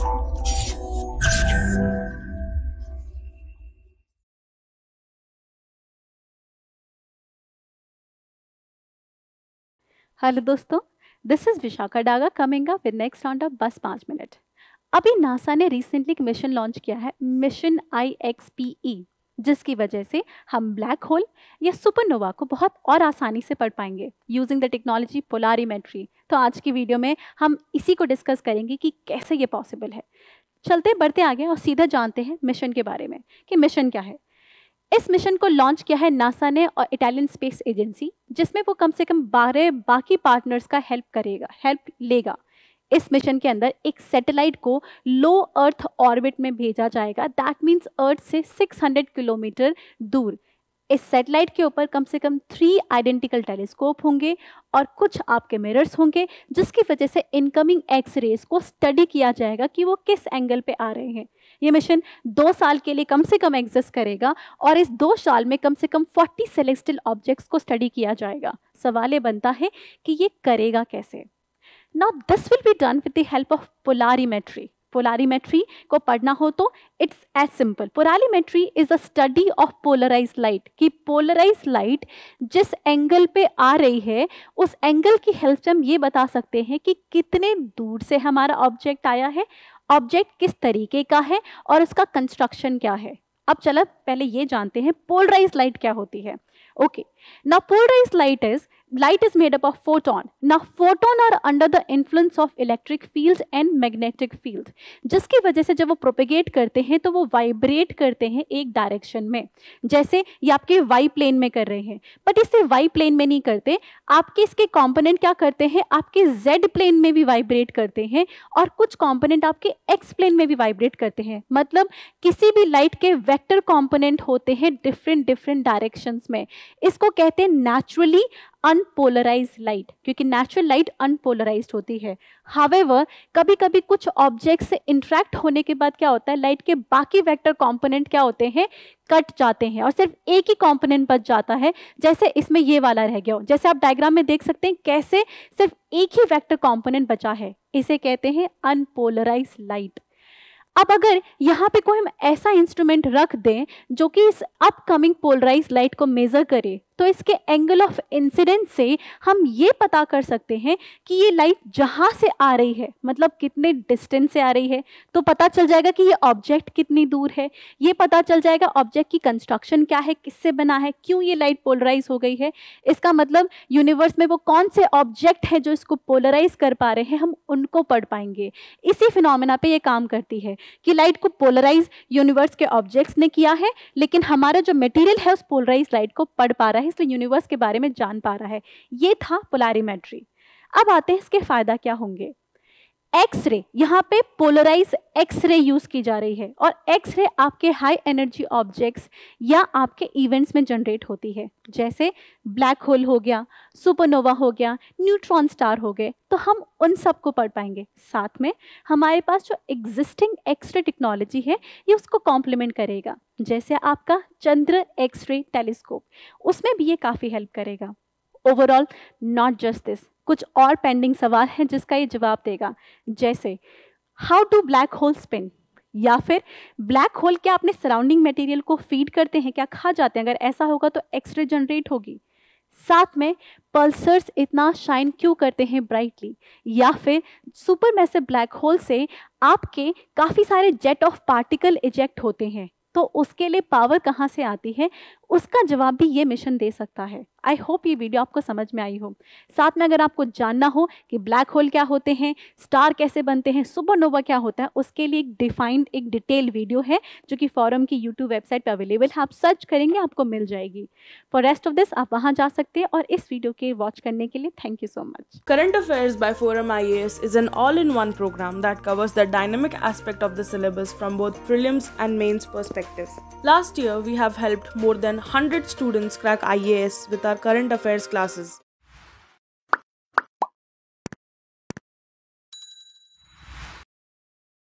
Hello दोस्तों this is Vishakha Daga coming up with next round of बस पाँच मिनट अभी नासा ने रिसेंटली एक मिशन लॉन्च किया है mission I X P E जिसकी वजह से हम ब्लैक होल या सुपरनोवा को बहुत और आसानी से पढ़ पाएंगे यूजिंग द टेक्नोलॉजी पोलारीमेट्री तो आज की वीडियो में हम इसी को डिस्कस करेंगे कि कैसे ये पॉसिबल है चलते बढ़ते आगे और सीधा जानते हैं मिशन के बारे में कि मिशन क्या है इस मिशन को लॉन्च किया है नासा ने और इटालियन स्पेस एजेंसी जिसमें वो कम से कम बारह बाकी पार्टनर्स का हेल्प करेगा हेल्प लेगा इस मिशन के अंदर एक सैटेलाइट को लो अर्थ ऑर्बिट में भेजा जाएगा दैट मीन्स अर्थ से 600 किलोमीटर दूर इस सैटेलाइट के ऊपर कम से कम थ्री आइडेंटिकल टेलीस्कोप होंगे और कुछ आपके मिरर्स होंगे जिसकी वजह से इनकमिंग एक्स रेज को स्टडी किया जाएगा कि वो किस एंगल पे आ रहे हैं ये मिशन दो साल के लिए कम से कम एग्जिस्ट करेगा और इस दो साल में कम से कम 40 सेलेक्टेड ऑब्जेक्ट्स को स्टडी किया जाएगा सवाल ये बनता है कि ये करेगा कैसे Now this will be done with the help of polarimetry. Polarimetry को पढ़ना हो तो it's as simple. Polarimetry is a study of polarized light. कि polarized light जिस angle पे आ रही है उस angle की help से हम ये बता सकते हैं कि कितने दूर से हमारा object आया है ऑब्जेक्ट किस तरीके का है और उसका कंस्ट्रक्शन क्या है अब चलो पहले ये जानते हैं पोलराइज लाइट क्या होती है Okay. Now polarized light is light is made up of photon. Now photon are under the influence of electric field and magnetic field. जिसकी वजह से जब वो प्रोपेगेट करते हैं तो वो वाइब्रेट करते हैं एक डायरेक्शन में जैसे ये आपके वाई प्लेन में कर रहे हैं बट इसे वाई प्लेन में नहीं करते आपके इसके कॉम्पोनेंट क्या करते हैं आपके जेड प्लेन में भी वाइब्रेट करते हैं और कुछ कॉम्पोनेंट आपके एक्स प्लेन में भी वाइब्रेट करते हैं मतलब किसी भी लाइट के वेक्टर कॉम्पोनेंट होते हैं डिफरेंट डिफरेंट डायरेक्शंस में इसको कहते हैं नेचुरली अनपोलराइज लाइट क्योंकि नेचुरल लाइट अनपोलराइज होती है हावेवर कभी कभी कुछ ऑब्जेक्ट से इंट्रैक्ट होने के बाद क्या होता है लाइट के बाकी वेक्टर कंपोनेंट क्या होते हैं कट जाते हैं और सिर्फ एक ही कंपोनेंट बच जाता है जैसे इसमें ये वाला रह गया हो जैसे आप डायग्राम में देख सकते हैं कैसे सिर्फ एक ही वैक्टर कॉम्पोनेंट बचा है इसे कहते हैं अनपोलराइज लाइट अब अगर यहाँ पे कोई हम ऐसा इंस्ट्रूमेंट रख दें जो कि इस अपकमिंग पोलराइज लाइट को मेज़र करे तो इसके एंगल ऑफ इंसिडेंस से हम ये पता कर सकते हैं कि ये लाइट जहाँ से आ रही है मतलब कितने डिस्टेंस से आ रही है तो पता चल जाएगा कि ये ऑब्जेक्ट कितनी दूर है ये पता चल जाएगा ऑब्जेक्ट की कंस्ट्रक्शन क्या है किससे बना है क्यों ये लाइट पोलराइज हो गई है इसका मतलब यूनिवर्स में वो कौन से ऑब्जेक्ट हैं जो इसको पोलराइज कर पा रहे हैं हम उनको पढ़ पाएंगे इसी फिनोमिना पे ये काम करती है कि लाइट को पोलराइज यूनिवर्स के ऑब्जेक्ट्स ने किया है लेकिन हमारा जो मटेरियल है उस पोलराइज लाइट को पढ़ पा रहा है साइंस तो यूनिवर्स के बारे में जान पा रहा है ये था पोलारीमेट्री अब आते हैं इसके फ़ायदा क्या होंगे एक्सरे यहाँ पे पोलराइज एक्सरे यूज की जा रही है और एक्सरे आपके हाई एनर्जी ऑब्जेक्ट्स या आपके इवेंट्स में जनरेट होती है जैसे ब्लैक होल हो गया सुपरनोवा हो गया न्यूट्रॉन स्टार हो गए तो हम उन सब को पढ़ पाएंगे साथ में हमारे पास जो एग्जिस्टिंग एक्सरे टेक्नोलॉजी है ये उसको कॉम्प्लीमेंट करेगा जैसे आपका चंद्र एक्सरे टेलीस्कोप उसमें भी ये काफ़ी हेल्प करेगा ओवरऑल नॉट जस्ट दिस कुछ और पेंडिंग सवाल हैं जिसका ये जवाब देगा जैसे how do black hole spin या फिर ब्लैक होल क्या अपने सराउंडिंग मटेरियल को फीड करते हैं क्या खा जाते हैं अगर ऐसा होगा तो एक्सरे जनरेट होगी साथ में पल्सर्स इतना शाइन क्यों करते हैं ब्राइटली या फिर सुपर मैसिव ब्लैक होल से आपके काफ़ी सारे जेट ऑफ पार्टिकल इजेक्ट होते हैं तो उसके लिए पावर कहाँ से आती है उसका जवाब भी ये मिशन दे सकता है आई होप ये वीडियो आपको समझ में आई हो साथ में अगर आपको जानना हो कि ब्लैक होल क्या होते हैं स्टार कैसे बनते हैं सुपरनोवा क्या होता है उसके लिए एक डिफाइंड एक डिटेल वीडियो है जो कि फॉरम की यूट्यूब वेबसाइट पर अवेलेबल है आप सर्च करेंगे आपको मिल जाएगी फॉर रेस्ट ऑफ दिस आप वहाँ जा सकते हैं और इस वीडियो के वॉच करने के लिए thank you so much current affairs by forum I is an all-in-one program that covers the dynamic aspect of the syllabus from both prelims and mains perspectives. Last year we have helped more than 100 students crack IAS with our current affairs classes.